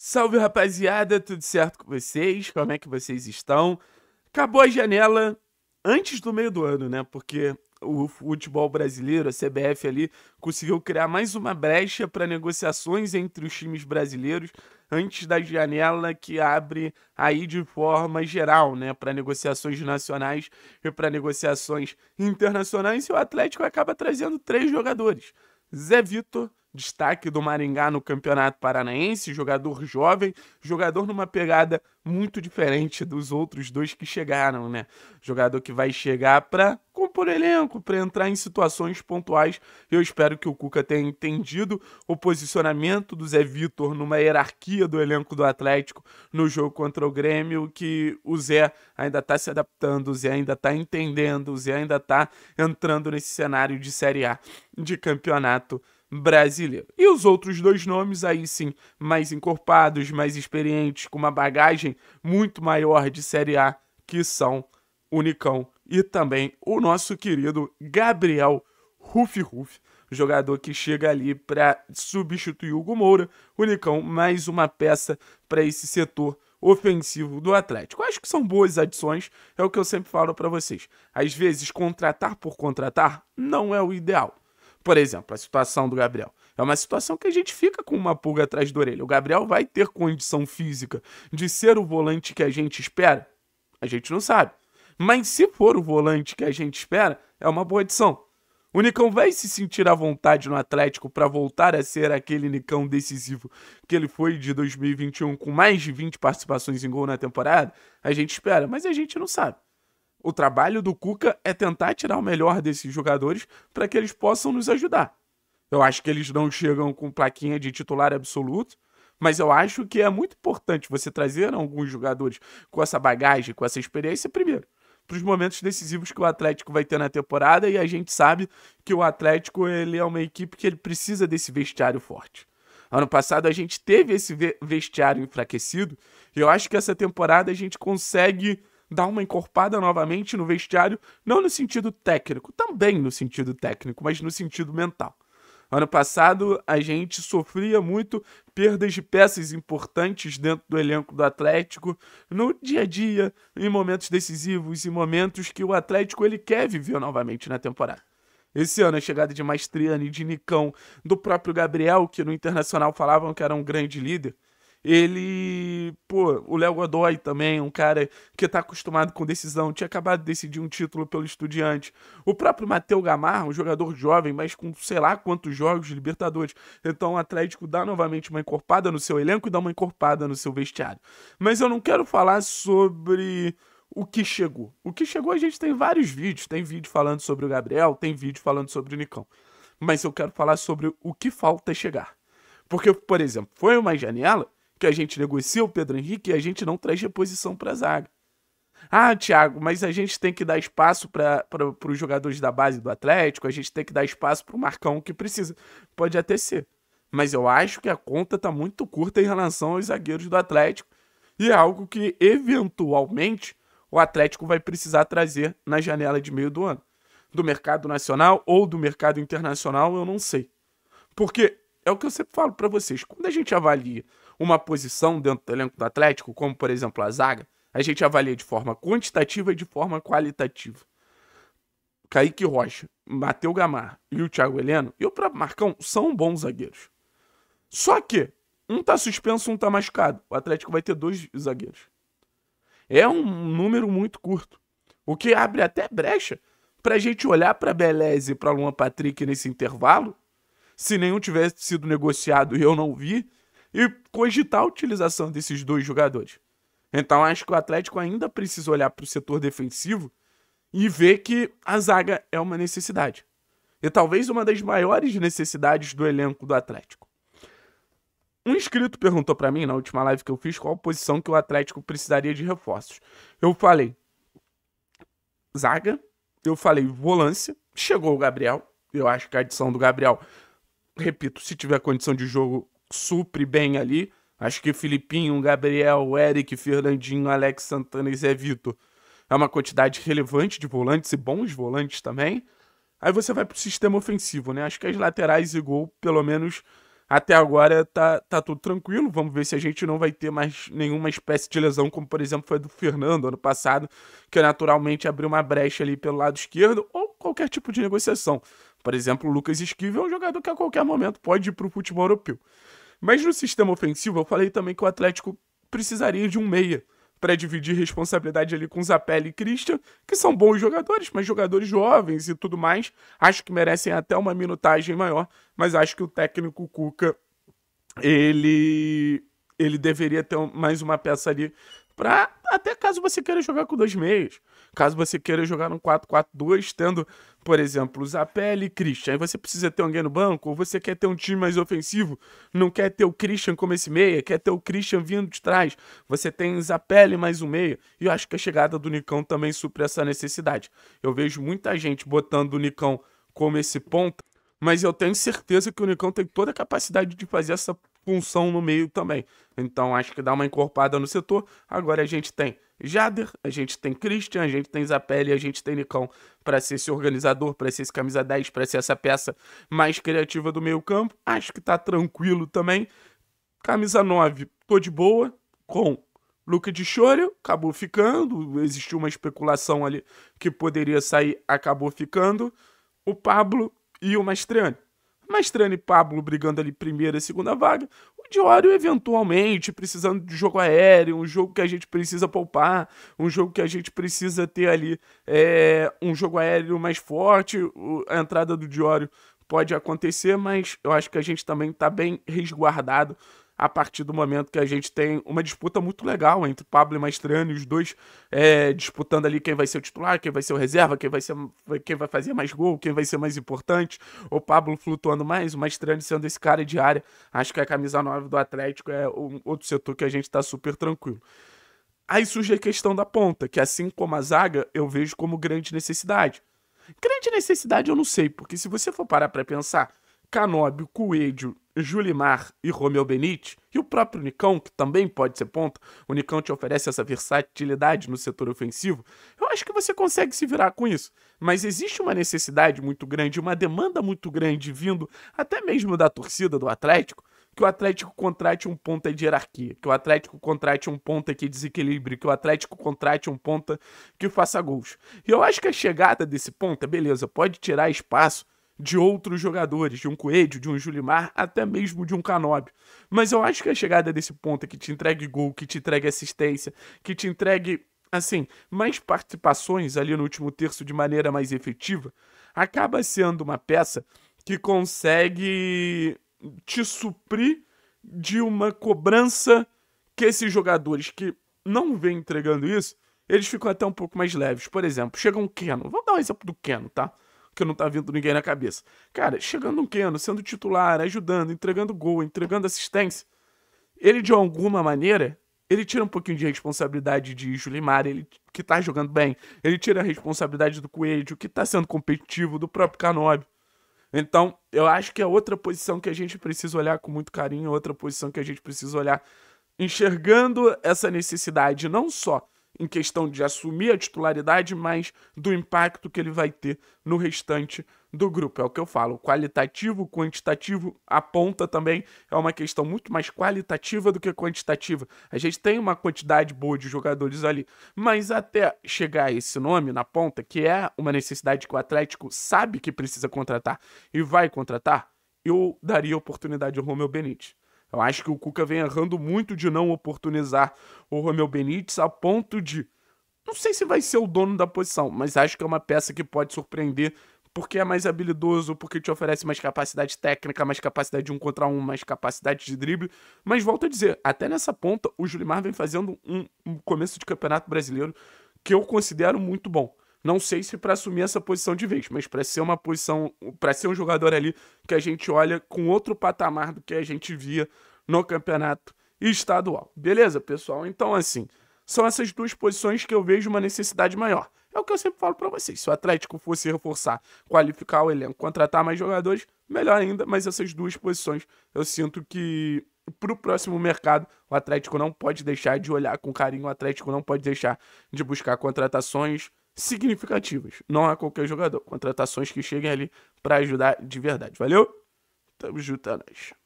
Salve rapaziada, tudo certo com vocês? Como é que vocês estão? Acabou a janela antes do meio do ano, né? Porque o futebol brasileiro, a CBF ali, conseguiu criar mais uma brecha para negociações entre os times brasileiros antes da janela que abre aí de forma geral, né, para negociações nacionais e para negociações internacionais. E o Atlético acaba trazendo três jogadores: Zé Vitor, destaque do Maringá no Campeonato Paranaense, jogador jovem, jogador numa pegada muito diferente dos outros dois que chegaram, né? Jogador que vai chegar para por elenco, para entrar em situações pontuais. Eu espero que o Cuca tenha entendido o posicionamento do Zé Vitor numa hierarquia do elenco do Atlético no jogo contra o Grêmio, que o Zé ainda está se adaptando, o Zé ainda está entendendo, o Zé ainda está entrando nesse cenário de Série A de campeonato brasileiro. E os outros dois nomes aí sim, mais encorpados, mais experientes, com uma bagagem muito maior de Série A, que são Unicão. E também o nosso querido Gabriel Rufi Rufi, jogador que chega ali para substituir o Hugo Moura. Unicão, mais uma peça para esse setor ofensivo do Atlético. Acho que são boas adições, é o que eu sempre falo para vocês. Às vezes, contratar por contratar não é o ideal. Por exemplo, a situação do Gabriel. É uma situação que a gente fica com uma pulga atrás da orelha. O Gabriel vai ter condição física de ser o volante que a gente espera? A gente não sabe. Mas se for o volante que a gente espera, é uma boa adição. O Nicão vai se sentir à vontade no Atlético para voltar a ser aquele Nicão decisivo que ele foi de 2021 com mais de 20 participações em gol na temporada? A gente espera, mas a gente não sabe. O trabalho do Cuca é tentar tirar o melhor desses jogadores para que eles possam nos ajudar. Eu acho que eles não chegam com plaquinha de titular absoluto, mas eu acho que é muito importante você trazer alguns jogadores com essa bagagem, com essa experiência primeiro para os momentos decisivos que o Atlético vai ter na temporada e a gente sabe que o Atlético ele é uma equipe que ele precisa desse vestiário forte. Ano passado a gente teve esse vestiário enfraquecido e eu acho que essa temporada a gente consegue dar uma encorpada novamente no vestiário, não no sentido técnico, também no sentido técnico, mas no sentido mental. Ano passado, a gente sofria muito perdas de peças importantes dentro do elenco do Atlético, no dia a dia, em momentos decisivos, em momentos que o Atlético ele quer viver novamente na temporada. Esse ano a chegada de Maestriani, de Nicão, do próprio Gabriel, que no Internacional falavam que era um grande líder, ele, pô, o Léo Godoy também, um cara que tá acostumado com decisão, tinha acabado de decidir um título pelo Estudiante. O próprio Matheus Gamarra, um jogador jovem, mas com sei lá quantos jogos de Libertadores. Então o Atlético dá novamente uma encorpada no seu elenco e dá uma encorpada no seu vestiário. Mas eu não quero falar sobre o que chegou. O que chegou a gente tem vários vídeos, tem vídeo falando sobre o Gabriel, tem vídeo falando sobre o Nicão. Mas eu quero falar sobre o que falta chegar. Porque, por exemplo, foi uma janela que a gente negocia o Pedro Henrique e a gente não traz reposição para a zaga. Ah, Thiago, mas a gente tem que dar espaço para os jogadores da base do Atlético, a gente tem que dar espaço para o Marcão que precisa. Pode até ser. Mas eu acho que a conta está muito curta em relação aos zagueiros do Atlético e é algo que, eventualmente, o Atlético vai precisar trazer na janela de meio do ano. Do mercado nacional ou do mercado internacional, eu não sei. Porque é o que eu sempre falo para vocês. Quando a gente avalia uma posição dentro do elenco do Atlético, como por exemplo a zaga, a gente avalia de forma quantitativa e de forma qualitativa. Kaique Rocha, Matheus Gamar e o Thiago Heleno e o próprio Marcão são bons zagueiros. Só que um tá suspenso, um tá machucado. O Atlético vai ter dois zagueiros. É um número muito curto. O que abre até brecha pra gente olhar pra Beleza e pra Luan Patrick nesse intervalo se nenhum tivesse sido negociado e eu não vi, e cogitar a utilização desses dois jogadores. Então acho que o Atlético ainda precisa olhar para o setor defensivo e ver que a zaga é uma necessidade. E talvez uma das maiores necessidades do elenco do Atlético. Um inscrito perguntou para mim na última live que eu fiz qual posição que o Atlético precisaria de reforços. Eu falei zaga, eu falei volância, chegou o Gabriel, eu acho que a adição do Gabriel repito, se tiver condição de jogo, supre bem ali. Acho que Filipinho, Gabriel, Eric, Fernandinho, Alex Santana e Zé Vitor é uma quantidade relevante de volantes e bons volantes também. Aí você vai pro sistema ofensivo, né? Acho que as laterais e gol, pelo menos até agora, tá, tá tudo tranquilo. Vamos ver se a gente não vai ter mais nenhuma espécie de lesão, como por exemplo foi a do Fernando ano passado, que naturalmente abriu uma brecha ali pelo lado esquerdo, ou qualquer tipo de negociação. Por exemplo, o Lucas Esquivel é um jogador que a qualquer momento pode ir para o futebol europeu. Mas no sistema ofensivo, eu falei também que o Atlético precisaria de um meia para dividir responsabilidade ali com Zapelli e Christian, que são bons jogadores, mas jogadores jovens e tudo mais. Acho que merecem até uma minutagem maior, mas acho que o técnico Cuca ele ele deveria ter mais uma peça ali para até caso você queira jogar com dois meias. Caso você queira jogar um 4-4-2, tendo, por exemplo, Zapelli e Christian. Aí você precisa ter alguém no banco, ou você quer ter um time mais ofensivo, não quer ter o Christian como esse meia, quer ter o Christian vindo de trás. Você tem Zapelli mais um meia. E eu acho que a chegada do Nicão também supre essa necessidade. Eu vejo muita gente botando o Nicão como esse ponta, mas eu tenho certeza que o Nicão tem toda a capacidade de fazer essa função no meio também. Então acho que dá uma encorpada no setor. Agora a gente tem Jader, a gente tem Christian, a gente tem Zapelli, a gente tem Nicão para ser esse organizador, para ser esse camisa 10, para ser essa peça mais criativa do meio-campo. Acho que tá tranquilo também. Camisa 9, tô de boa com Luke de Choreo, acabou ficando. Existiu uma especulação ali que poderia sair, acabou ficando. O Pablo e o Mastriani. Mastrani e Pablo brigando ali primeira e segunda vaga de Oreo eventualmente, precisando de jogo aéreo, um jogo que a gente precisa poupar, um jogo que a gente precisa ter ali é, um jogo aéreo mais forte, a entrada do Diório pode acontecer, mas eu acho que a gente também está bem resguardado a partir do momento que a gente tem uma disputa muito legal entre Pablo e e os dois é, disputando ali quem vai ser o titular, quem vai ser o reserva, quem vai, ser, quem vai fazer mais gol, quem vai ser mais importante, o Pablo flutuando mais, o Maestrano sendo esse cara de área. Acho que a camisa 9 do Atlético é um outro setor que a gente está super tranquilo. Aí surge a questão da ponta, que assim como a zaga, eu vejo como grande necessidade. Grande necessidade eu não sei, porque se você for parar para pensar, Canóbio, Coelho, Julimar e Romeu Benite, e o próprio Nicão, que também pode ser ponta, o Nicão te oferece essa versatilidade no setor ofensivo, eu acho que você consegue se virar com isso. Mas existe uma necessidade muito grande, uma demanda muito grande vindo até mesmo da torcida do Atlético, que o Atlético contrate um ponta de hierarquia, que o Atlético contrate um ponta que desequilibre, que o Atlético contrate um ponta que faça gols. E eu acho que a chegada desse ponta, beleza, pode tirar espaço de outros jogadores, de um Coelho, de um Julimar, até mesmo de um Canóbio. Mas eu acho que a chegada desse é que te entregue gol, que te entregue assistência, que te entregue, assim, mais participações ali no último terço de maneira mais efetiva, acaba sendo uma peça que consegue te suprir de uma cobrança que esses jogadores que não vêm entregando isso, eles ficam até um pouco mais leves. Por exemplo, chega um Keno. Vamos dar um exemplo do Keno, tá? que não tá vindo ninguém na cabeça. Cara, chegando um Keno, sendo titular, ajudando, entregando gol, entregando assistência, ele de alguma maneira, ele tira um pouquinho de responsabilidade de Julimar, ele que tá jogando bem, ele tira a responsabilidade do Coelho, que tá sendo competitivo, do próprio Canobi. Então, eu acho que é outra posição que a gente precisa olhar com muito carinho, outra posição que a gente precisa olhar enxergando essa necessidade não só em questão de assumir a titularidade, mas do impacto que ele vai ter no restante do grupo. É o que eu falo, qualitativo, quantitativo, a ponta também é uma questão muito mais qualitativa do que quantitativa. A gente tem uma quantidade boa de jogadores ali, mas até chegar a esse nome na ponta, que é uma necessidade que o Atlético sabe que precisa contratar e vai contratar, eu daria oportunidade ao Romeu Benítez. Eu acho que o Cuca vem errando muito de não oportunizar o Romeu Benítez a ponto de. Não sei se vai ser o dono da posição, mas acho que é uma peça que pode surpreender porque é mais habilidoso, porque te oferece mais capacidade técnica, mais capacidade de um contra um, mais capacidade de drible. Mas volto a dizer, até nessa ponta, o Julimar vem fazendo um, um começo de campeonato brasileiro que eu considero muito bom. Não sei se para assumir essa posição de vez, mas para ser uma posição, para ser um jogador ali que a gente olha com outro patamar do que a gente via no campeonato estadual. Beleza, pessoal? Então, assim, são essas duas posições que eu vejo uma necessidade maior. É o que eu sempre falo para vocês. Se o Atlético fosse reforçar, qualificar o elenco, contratar mais jogadores, melhor ainda, mas essas duas posições eu sinto que para o próximo mercado, o Atlético não pode deixar de olhar com carinho, o Atlético não pode deixar de buscar contratações, significativas. Não é qualquer jogador. Contratações que cheguem ali para ajudar de verdade. Valeu? Tamo junto, é